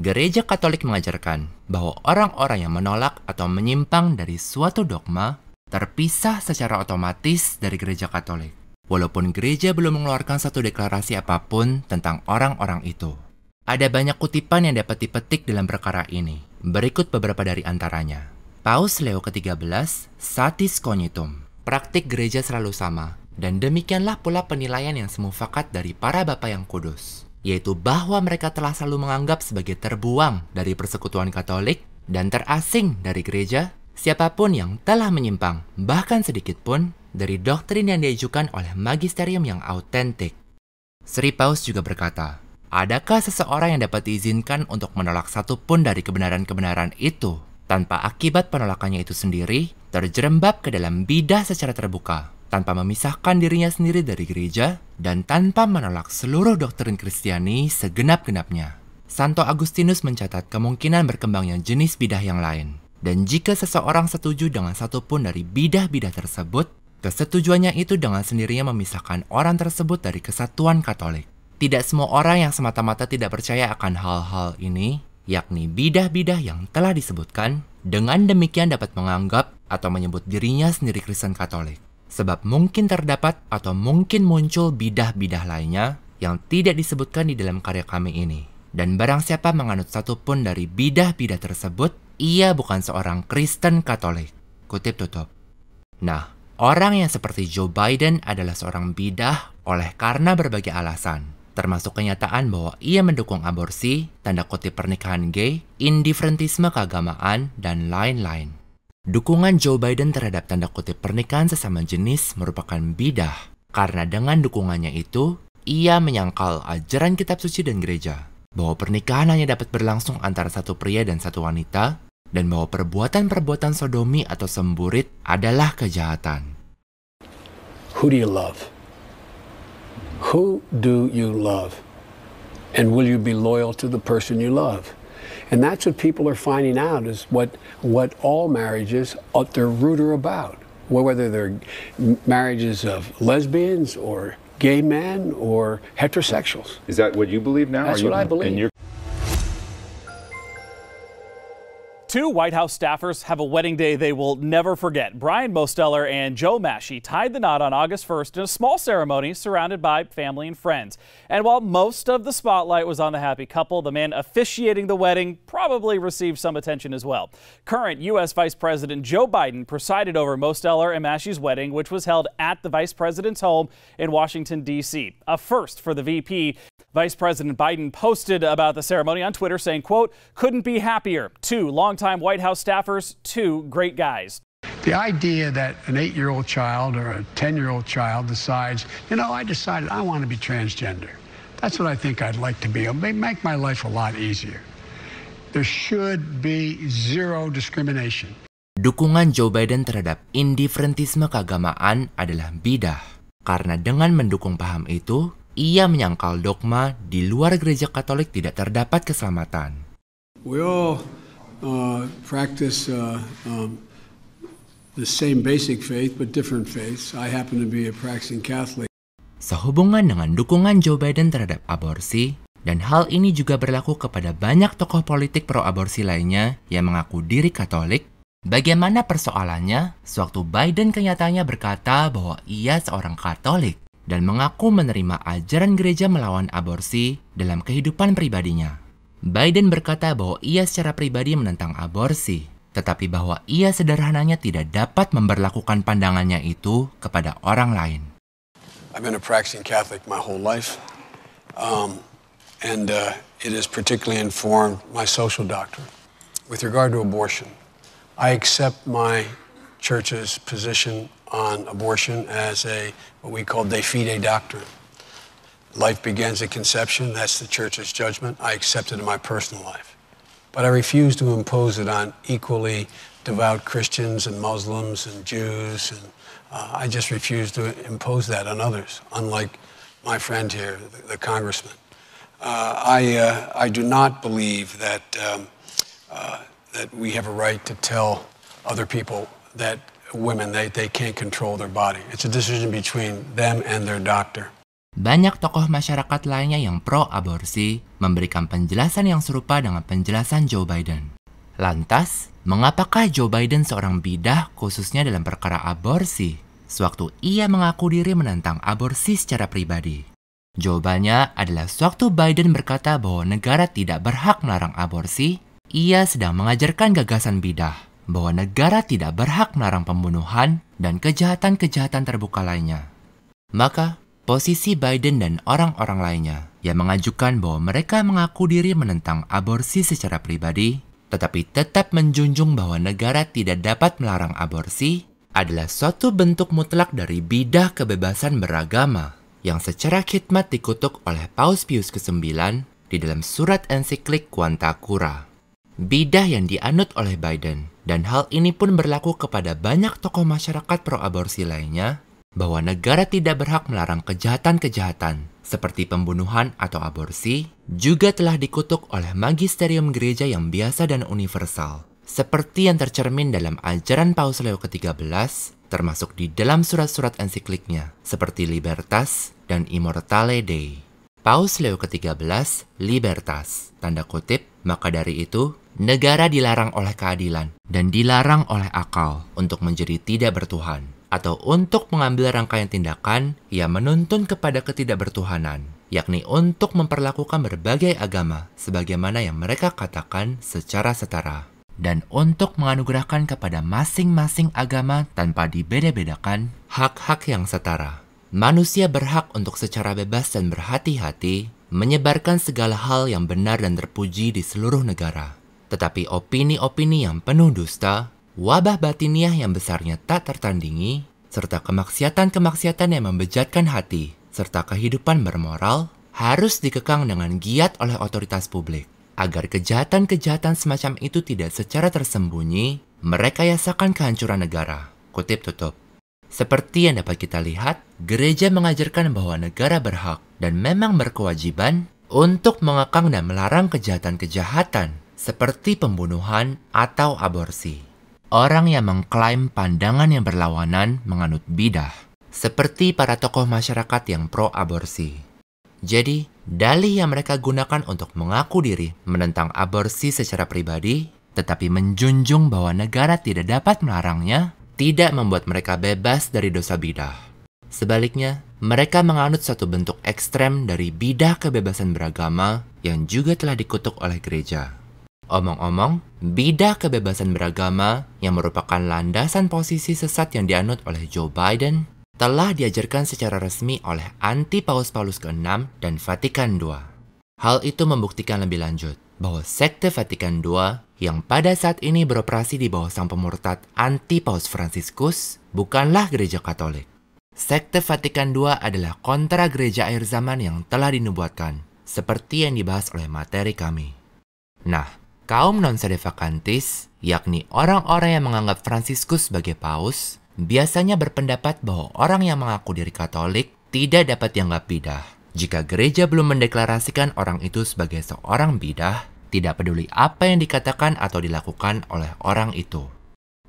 Gereja Katolik mengajarkan bahwa orang-orang yang menolak atau menyimpang dari suatu dogma terpisah secara otomatis dari Gereja Katolik, walaupun gereja belum mengeluarkan satu deklarasi apapun tentang orang-orang itu. Ada banyak kutipan yang dapat dipetik dalam perkara ini. Berikut beberapa dari antaranya. Paus Leo ke-13, Satis Cognitum. Praktik gereja selalu sama, dan demikianlah pula penilaian yang semufakat dari para bapak yang kudus yaitu bahwa mereka telah selalu menganggap sebagai terbuang dari persekutuan Katolik dan terasing dari gereja siapapun yang telah menyimpang, bahkan sedikit pun, dari doktrin yang diajukan oleh magisterium yang autentik. Sri Paus juga berkata, adakah seseorang yang dapat diizinkan untuk menolak satu pun dari kebenaran-kebenaran itu tanpa akibat penolakannya itu sendiri terjerembab ke dalam bidah secara terbuka? tanpa memisahkan dirinya sendiri dari gereja dan tanpa menolak seluruh doktrin Kristiani segenap-genapnya. Santo Agustinus mencatat kemungkinan berkembangnya jenis bidah yang lain. Dan jika seseorang setuju dengan satupun dari bidah-bidah tersebut, kesetujuannya itu dengan sendirinya memisahkan orang tersebut dari kesatuan Katolik. Tidak semua orang yang semata-mata tidak percaya akan hal-hal ini, yakni bidah-bidah yang telah disebutkan, dengan demikian dapat menganggap atau menyebut dirinya sendiri Kristen Katolik sebab mungkin terdapat atau mungkin muncul bidah-bidah lainnya yang tidak disebutkan di dalam karya kami ini. Dan barang siapa menganut satupun dari bidah-bidah tersebut, ia bukan seorang Kristen Katolik. Kutip tutup. Nah, orang yang seperti Joe Biden adalah seorang bidah oleh karena berbagai alasan, termasuk kenyataan bahwa ia mendukung aborsi, tanda kutip pernikahan gay, indiferentisme keagamaan, dan lain-lain. Dukungan Joe Biden terhadap tanda kutip pernikahan sesama jenis merupakan bidah, karena dengan dukungannya itu, ia menyangkal ajaran kitab suci dan gereja, bahwa pernikahan hanya dapat berlangsung antara satu pria dan satu wanita, dan bahwa perbuatan-perbuatan sodomi atau semburit adalah kejahatan. Who do you love? Who do you love? And will you be loyal to the person you love? And that's what people are finding out is what, what all marriages at their root are about. Whether they're marriages of lesbians or gay men or heterosexuals. Is that what you believe now? That's what I believe. Two White House staffers have a wedding day they will never forget. Brian Mosteller and Joe Mashi tied the knot on August 1st in a small ceremony surrounded by family and friends. And while most of the spotlight was on the happy couple, the man officiating the wedding probably received some attention as well. Current U.S. Vice President Joe Biden presided over Mosteller and Mashi's wedding, which was held at the vice president's home in Washington, D.C. A first for the VP. Vice President Biden posted about the ceremony on Twitter saying, quote, couldn't be happier. Two long longtime White House staffers, two great guys. The idea that an eight year old child or a 10 year old child decides, you know, I decided I want to be transgender. That's what I think I'd like to be. It'll make my life a lot easier. There should be zero discrimination. Dukungan Joe Biden terhadap indiferentisme keagamaan adalah bidah. Karena dengan mendukung paham itu, ia menyangkal dogma di luar gereja Katolik tidak terdapat keselamatan. We all uh, practice uh, um, the same basic faith but different faiths. I happen to be a practicing Catholic. Sehubungan dengan dukungan Joe Biden terhadap aborsi, dan hal ini juga berlaku kepada banyak tokoh politik pro-aborsi lainnya yang mengaku diri Katolik. Bagaimana persoalannya sewaktu Biden kenyataannya berkata bahwa ia seorang Katolik dan mengaku menerima ajaran gereja melawan aborsi dalam kehidupan pribadinya? Biden berkata bahwa ia secara pribadi menentang aborsi, tetapi bahwa ia sederhananya tidak dapat memperlakukan pandangannya itu kepada orang lain. I've been a practicing Catholic my whole life, um, and uh, it has particularly informed my social doctrine. With regard to abortion, I accept my church's position on abortion as a what we call de fide doctrine. Life begins at conception. That's the church's judgment. I accept it in my personal life. But I refuse to impose it on equally devout Christians and Muslims and Jews. And uh, I just refuse to impose that on others, unlike my friend here, the, the congressman. Uh, I, uh, I do not believe that, um, uh, that we have a right to tell other people that women, they, they can't control their body. It's a decision between them and their doctor. Banyak tokoh masyarakat lainnya yang pro-aborsi memberikan penjelasan yang serupa dengan penjelasan Joe Biden. Lantas, mengapakah Joe Biden seorang bidah khususnya dalam perkara aborsi? Sewaktu ia mengaku diri menentang aborsi secara pribadi. Jawabannya adalah sewaktu Biden berkata bahwa negara tidak berhak melarang aborsi, ia sedang mengajarkan gagasan bidah bahwa negara tidak berhak melarang pembunuhan dan kejahatan-kejahatan terbuka lainnya. Maka, posisi Biden dan orang-orang lainnya yang mengajukan bahwa mereka mengaku diri menentang aborsi secara pribadi, tetapi tetap menjunjung bahwa negara tidak dapat melarang aborsi adalah suatu bentuk mutlak dari bidah kebebasan beragama yang secara khidmat dikutuk oleh Paus Pius ke-9 di dalam surat ensiklik Quanta Cura. Bidah yang dianut oleh Biden dan hal ini pun berlaku kepada banyak tokoh masyarakat pro-aborsi lainnya bahwa negara tidak berhak melarang kejahatan-kejahatan seperti pembunuhan atau aborsi, juga telah dikutuk oleh magisterium gereja yang biasa dan universal, seperti yang tercermin dalam ajaran Paus Leo ke-13 termasuk di dalam surat-surat ensikliknya, seperti Libertas dan Immortale Dei. Paus Leo ke-13, Libertas, tanda kutip, maka dari itu, negara dilarang oleh keadilan dan dilarang oleh akal untuk menjadi tidak bertuhan atau untuk mengambil rangkaian tindakan yang menuntun kepada ketidakbertuhanan, yakni untuk memperlakukan berbagai agama sebagaimana yang mereka katakan secara setara, dan untuk menganugerahkan kepada masing-masing agama tanpa dibeda hak-hak yang setara. Manusia berhak untuk secara bebas dan berhati-hati menyebarkan segala hal yang benar dan terpuji di seluruh negara. Tetapi opini-opini yang penuh dusta wabah batiniah yang besarnya tak tertandingi, serta kemaksiatan-kemaksiatan yang membejatkan hati, serta kehidupan bermoral, harus dikekang dengan giat oleh otoritas publik. Agar kejahatan-kejahatan semacam itu tidak secara tersembunyi, mereka yasakan kehancuran negara. Kutip tutup. Seperti yang dapat kita lihat, gereja mengajarkan bahwa negara berhak dan memang berkewajiban untuk mengekang dan melarang kejahatan-kejahatan seperti pembunuhan atau aborsi orang yang mengklaim pandangan yang berlawanan menganut bidah, seperti para tokoh masyarakat yang pro-aborsi. Jadi, dalih yang mereka gunakan untuk mengaku diri menentang aborsi secara pribadi, tetapi menjunjung bahwa negara tidak dapat melarangnya, tidak membuat mereka bebas dari dosa bidah. Sebaliknya, mereka menganut suatu bentuk ekstrem dari bidah kebebasan beragama yang juga telah dikutuk oleh gereja. Omong-omong, beda kebebasan beragama yang merupakan landasan posisi sesat yang dianut oleh Joe Biden telah diajarkan secara resmi oleh anti Paus Paulus ke-6 dan Vatikan II. Hal itu membuktikan lebih lanjut bahwa sekte Vatikan II yang pada saat ini beroperasi di bawah sang pemurtad anti Paus Fransiskus bukanlah gereja Katolik. Sekte Vatikan II adalah kontra gereja air zaman yang telah dinubuatkan, seperti yang dibahas oleh materi kami. Nah, Kaum non-sedevakantis, yakni orang-orang yang menganggap Fransiskus sebagai paus, biasanya berpendapat bahwa orang yang mengaku diri Katolik tidak dapat dianggap bidah. Jika gereja belum mendeklarasikan orang itu sebagai seorang bidah, tidak peduli apa yang dikatakan atau dilakukan oleh orang itu.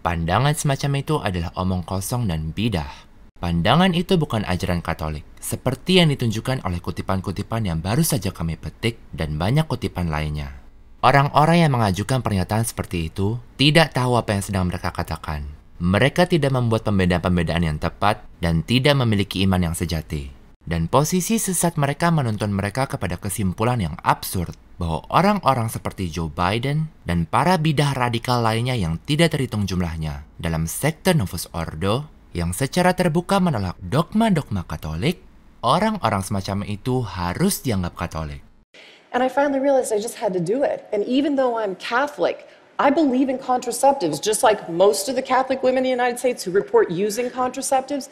Pandangan semacam itu adalah omong kosong dan bidah. Pandangan itu bukan ajaran Katolik, seperti yang ditunjukkan oleh kutipan-kutipan yang baru saja kami petik dan banyak kutipan lainnya. Orang-orang yang mengajukan pernyataan seperti itu tidak tahu apa yang sedang mereka katakan. Mereka tidak membuat pembedaan-pembedaan yang tepat dan tidak memiliki iman yang sejati. Dan posisi sesat mereka menuntun mereka kepada kesimpulan yang absurd bahwa orang-orang seperti Joe Biden dan para bidah radikal lainnya yang tidak terhitung jumlahnya dalam sekte Novus Ordo yang secara terbuka menolak dogma-dogma Katolik, orang-orang semacam itu harus dianggap Katolik. And I finally realized I just had to do it. And even though I'm Catholic, I believe in contraceptives, just like most of the Catholic women in the United States who report using contraceptives.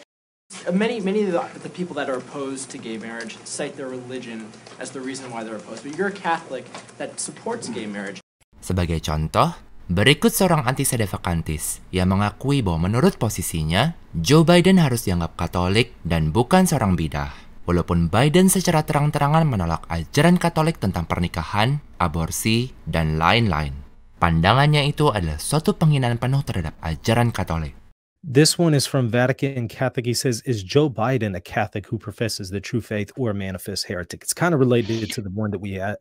Many, many of the, the people that are opposed to gay marriage cite their religion as the reason why they're opposed. But you're a Catholic that supports gay marriage. Sebagai contoh, Berikut seorang antiselevakantis yang mengakui bahwa menurut posisinya, Joe Biden harus dianggap Katolik dan bukan seorang bidah. Walaupun Biden secara terang-terangan menolak ajaran Katolik tentang pernikahan, aborsi, dan lain-lain. Pandangannya itu adalah suatu penghinaan penuh terhadap ajaran Katolik. This one is from Vatican Catholic. He says, Is Joe Biden a Catholic who professes the true faith or a manifest heretic? It's kind of related to the one that we had.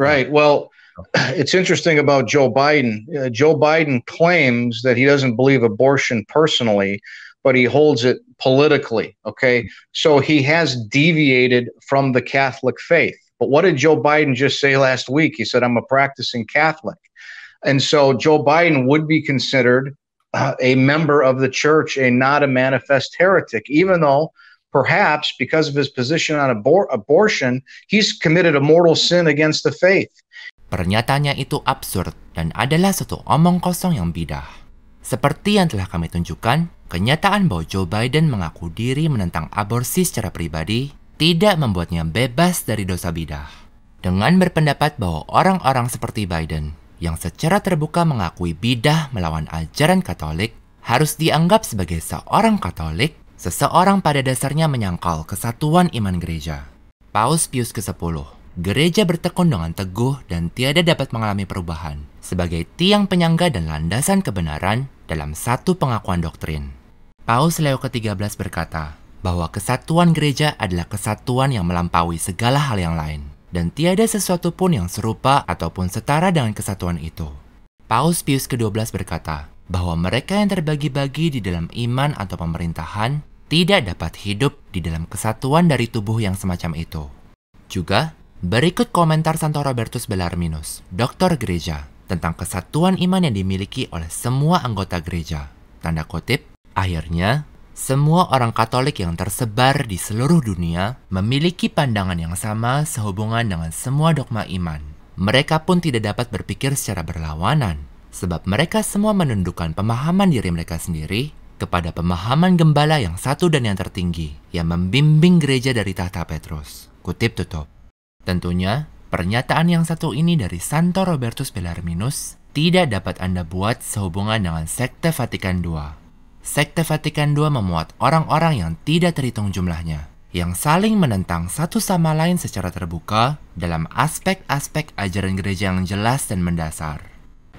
Right. Well, it's interesting about Joe Biden. Uh, Joe Biden claims that he doesn't believe abortion personally, but he holds it politically. Okay. So he has deviated from the Catholic faith. But what did Joe Biden just say last week? He said, I'm a practicing Catholic. And so Joe Biden would be considered uh, a member of the church and not a manifest heretic, even though perhaps because of his position on abor- abortion, he's committed a mortal sin against the faith. Pernyataannya itu absurd dan adalah satu omong kosong yang bidah. Seperti yang telah kami tunjukkan, kenyataan bahwa Joe Biden mengaku diri menentang aborsi secara pribadi tidak membuatnya bebas dari dosa bidah. Dengan berpendapat bahwa orang-orang seperti Biden yang secara terbuka mengakui bidah melawan ajaran Katolik harus dianggap sebagai seorang Katolik, seseorang pada dasarnya menyangkal kesatuan iman gereja. Paus Pius ke-10 gereja bertekun dengan teguh dan tiada dapat mengalami perubahan sebagai tiang penyangga dan landasan kebenaran dalam satu pengakuan doktrin. Paus Leo ke-13 berkata bahwa kesatuan gereja adalah kesatuan yang melampaui segala hal yang lain dan tiada sesuatu pun yang serupa ataupun setara dengan kesatuan itu. Paus Pius ke-12 berkata bahwa mereka yang terbagi-bagi di dalam iman atau pemerintahan tidak dapat hidup di dalam kesatuan dari tubuh yang semacam itu. Juga, Berikut komentar Santo Robertus Bellarminus, doktor gereja, tentang kesatuan iman yang dimiliki oleh semua anggota gereja. Tanda kutip, akhirnya, semua orang Katolik yang tersebar di seluruh dunia memiliki pandangan yang sama sehubungan dengan semua dogma iman. Mereka pun tidak dapat berpikir secara berlawanan, sebab mereka semua menundukkan pemahaman diri mereka sendiri kepada pemahaman gembala yang satu dan yang tertinggi, yang membimbing gereja dari tahta Petrus. Kutip tutup. Tentunya, pernyataan yang satu ini dari Santo Robertus Bellarminus tidak dapat Anda buat sehubungan dengan Sekte Vatikan II. Sekte Vatikan II memuat orang-orang yang tidak terhitung jumlahnya, yang saling menentang satu sama lain secara terbuka dalam aspek-aspek ajaran gereja yang jelas dan mendasar.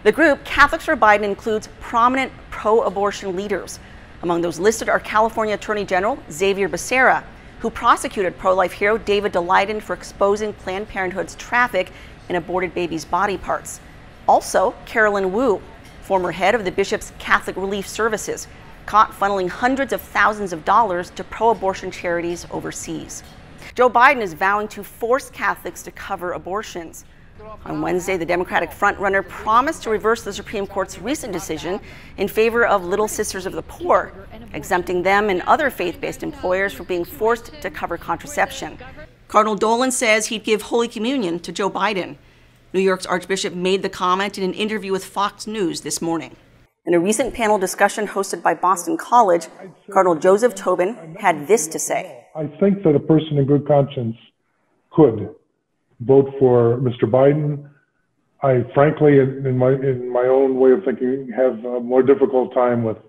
The group Catholics for Biden includes prominent pro-abortion leaders. Among those listed are California Attorney General Xavier Becerra, who prosecuted pro life hero David DeLeiden for exposing Planned Parenthood's traffic in aborted babies' body parts. Also, Carolyn Wu, former head of the bishop's Catholic Relief Services, caught funneling hundreds of thousands of dollars to pro abortion charities overseas. Joe Biden is vowing to force Catholics to cover abortions. On Wednesday, the Democratic frontrunner promised to reverse the Supreme Court's recent decision in favor of Little Sisters of the Poor, exempting them and other faith based employers from being forced to cover contraception. Cardinal Dolan says he'd give Holy Communion to Joe Biden. New York's Archbishop made the comment in an interview with Fox News this morning. In a recent panel discussion hosted by Boston College, Cardinal Joseph Tobin had this to say I think that a person in good conscience could vote for Mr. Biden. I frankly, in, my in my own way of thinking, have a more difficult time with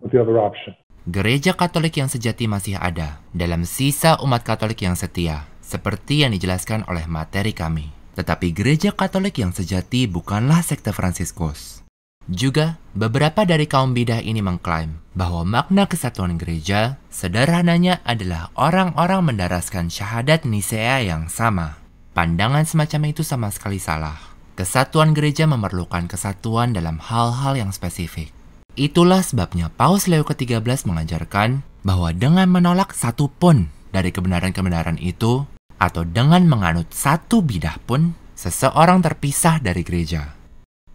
with the other option. Gereja Katolik yang sejati masih ada dalam sisa umat Katolik yang setia, seperti yang dijelaskan oleh materi kami. Tetapi gereja Katolik yang sejati bukanlah sekte Fransiskus. Juga, beberapa dari kaum bidah ini mengklaim bahwa makna kesatuan gereja sederhananya adalah orang-orang mendaraskan syahadat Nisea yang sama. Pandangan semacam itu sama sekali salah. Kesatuan gereja memerlukan kesatuan dalam hal-hal yang spesifik. Itulah sebabnya Paus Leo ke-13 mengajarkan bahwa dengan menolak satu pun dari kebenaran-kebenaran itu, atau dengan menganut satu bidah pun, seseorang terpisah dari gereja.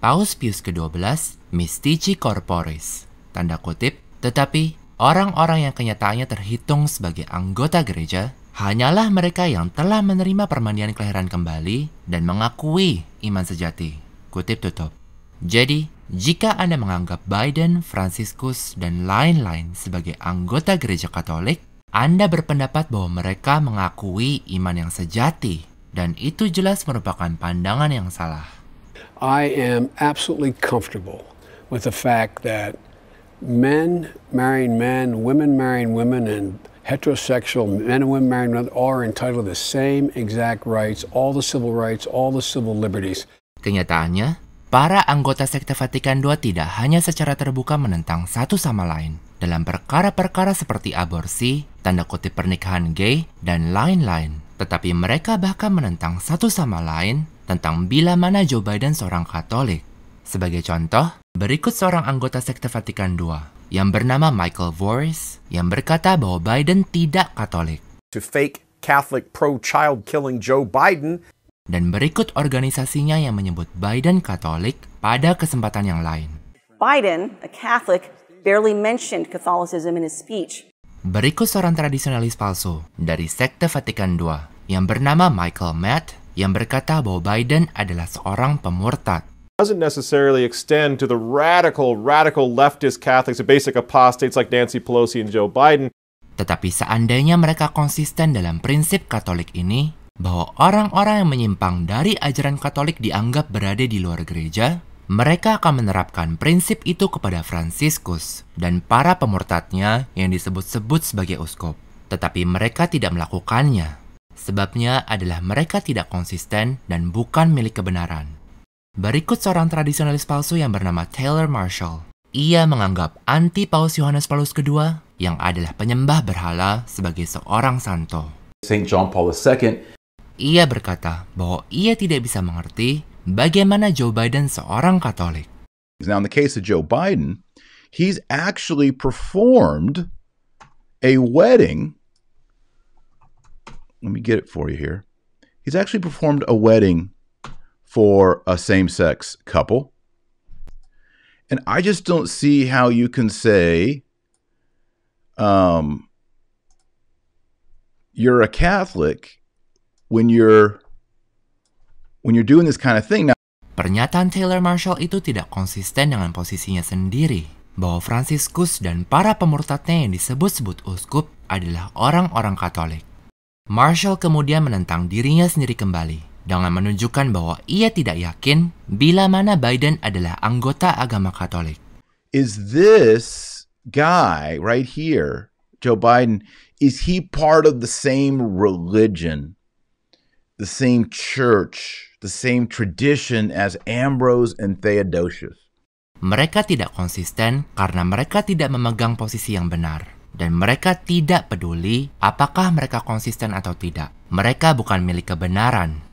Paus Pius ke-12, Mystici Corporis, tanda kutip, tetapi orang-orang yang kenyataannya terhitung sebagai anggota gereja Hanyalah mereka yang telah menerima permandian kelahiran kembali dan mengakui iman sejati. Kutip tutup. Jadi, jika Anda menganggap Biden, Franciscus, dan lain-lain sebagai anggota gereja Katolik, Anda berpendapat bahwa mereka mengakui iman yang sejati, dan itu jelas merupakan pandangan yang salah. I am absolutely comfortable with the fact that men marrying men, women marrying women, and heterosexual men and women married another are entitled to the same exact rights, all the civil rights, all the civil liberties. Kenyataannya, para anggota Sekte Vatikan II tidak hanya secara terbuka menentang satu sama lain dalam perkara-perkara seperti aborsi, tanda kutip pernikahan gay, dan lain-lain. Tetapi mereka bahkan menentang satu sama lain tentang bila mana Joe Biden seorang Katolik. Sebagai contoh, berikut seorang anggota Sekte Vatikan II, yang bernama Michael Voris yang berkata bahwa Biden tidak Katolik. To fake Catholic pro-child killing Joe Biden. Dan berikut organisasinya yang menyebut Biden Katolik pada kesempatan yang lain. Biden, a Catholic, barely mentioned Catholicism in his speech. Berikut seorang tradisionalis palsu dari sekte Vatikan II yang bernama Michael Matt yang berkata bahwa Biden adalah seorang pemurtad doesn't necessarily extend to the radical, radical leftist Catholics, the basic apostates like Nancy Pelosi and Joe Biden. Tetapi seandainya mereka konsisten dalam prinsip Katolik ini, bahwa orang-orang yang menyimpang dari ajaran Katolik dianggap berada di luar gereja, mereka akan menerapkan prinsip itu kepada Franciscus dan para pemurtadnya yang disebut-sebut sebagai uskup. Tetapi mereka tidak melakukannya. Sebabnya adalah mereka tidak konsisten dan bukan milik kebenaran. Berikut seorang tradisionalis palsu yang bernama Taylor Marshall. Ia menganggap anti Paus Yohanes Paulus II yang adalah penyembah berhala sebagai seorang santo. Saint John Paul II. Ia berkata bahwa ia tidak bisa mengerti bagaimana Joe Biden seorang Katolik. Now in the case of Joe Biden, he's actually performed a wedding. Let me get it for you here. He's actually performed a wedding for a same sex couple. And I just don't see how you can say um, you're a Catholic when you're when you're doing this kind of thing. Now, Pernyataan Taylor Marshall itu tidak konsisten dengan posisinya sendiri bahwa Franciscus dan para pemurtadnya yang disebut-sebut uskup adalah orang-orang Katolik. Marshall kemudian menentang dirinya sendiri kembali dengan menunjukkan bahwa ia tidak yakin bila mana Biden adalah anggota agama Katolik. Is this guy right here, Joe Biden, is he part of the same religion, the same church, the same tradition as Ambrose and Theodosius? Mereka tidak konsisten karena mereka tidak memegang posisi yang benar dan mereka tidak peduli apakah mereka konsisten atau tidak. Mereka bukan milik kebenaran,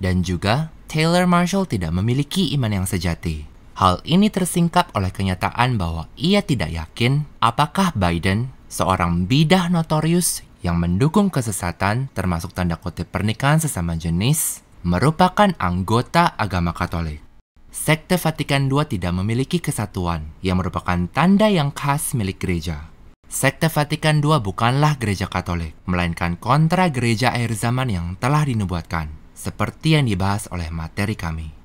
dan juga, Taylor Marshall tidak memiliki iman yang sejati. Hal ini tersingkap oleh kenyataan bahwa ia tidak yakin apakah Biden, seorang bidah notorius yang mendukung kesesatan termasuk tanda kutip pernikahan sesama jenis, merupakan anggota agama Katolik. Sekte Vatikan II tidak memiliki kesatuan, yang merupakan tanda yang khas milik gereja. Sekte Vatikan II bukanlah gereja Katolik, melainkan kontra gereja air zaman yang telah dinubuatkan seperti yang dibahas oleh materi kami.